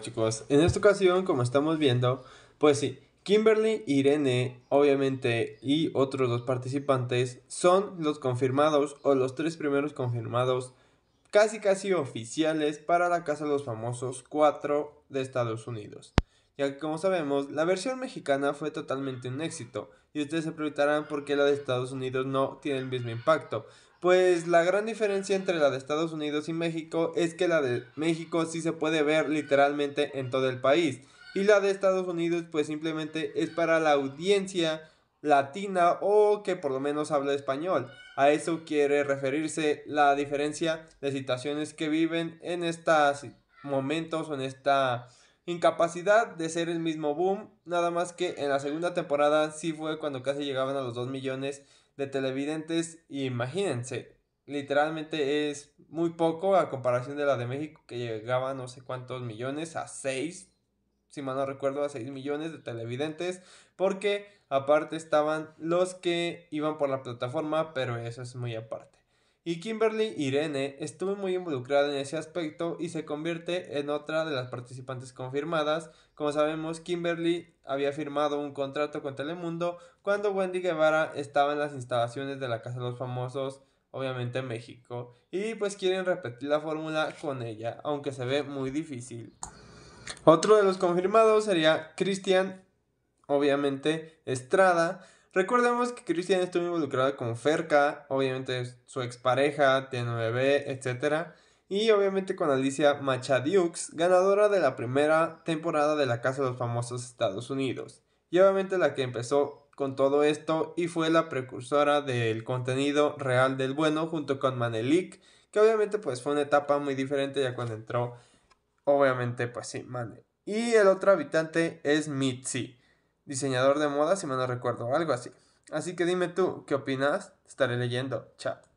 chicos, en esta ocasión, como estamos viendo, pues sí, Kimberly, Irene, obviamente, y otros dos participantes son los confirmados o los tres primeros confirmados casi casi oficiales para la Casa de los Famosos 4 de Estados Unidos. Ya que como sabemos, la versión mexicana fue totalmente un éxito y ustedes se preguntarán por qué la de Estados Unidos no tiene el mismo impacto. Pues la gran diferencia entre la de Estados Unidos y México es que la de México sí se puede ver literalmente en todo el país. Y la de Estados Unidos pues simplemente es para la audiencia latina o que por lo menos habla español. A eso quiere referirse la diferencia de situaciones que viven en estos momentos o en esta incapacidad de ser el mismo boom. Nada más que en la segunda temporada sí fue cuando casi llegaban a los 2 millones de televidentes. imagínense, literalmente es muy poco a comparación de la de México que llegaba no sé cuántos millones, a 6, si mal no recuerdo, a 6 millones de televidentes, porque aparte estaban los que iban por la plataforma, pero eso es muy aparte. Y Kimberly Irene estuvo muy involucrada en ese aspecto y se convierte en otra de las participantes confirmadas. Como sabemos, Kimberly había firmado un contrato con Telemundo cuando Wendy Guevara estaba en las instalaciones de la Casa de los Famosos, obviamente en México. Y pues quieren repetir la fórmula con ella, aunque se ve muy difícil. Otro de los confirmados sería Cristian, obviamente Estrada Recordemos que Cristian estuvo involucrada con Ferca, obviamente su expareja, tiene 9 bebé, etc. Y obviamente con Alicia Machadiux, ganadora de la primera temporada de La Casa de los Famosos Estados Unidos. Y obviamente la que empezó con todo esto y fue la precursora del contenido real del bueno junto con Manelik, que obviamente pues fue una etapa muy diferente ya cuando entró, obviamente pues sí, Manel. Y el otro habitante es Mitzi diseñador de moda, si me no recuerdo, algo así. Así que dime tú, ¿qué opinas? Estaré leyendo. Chao.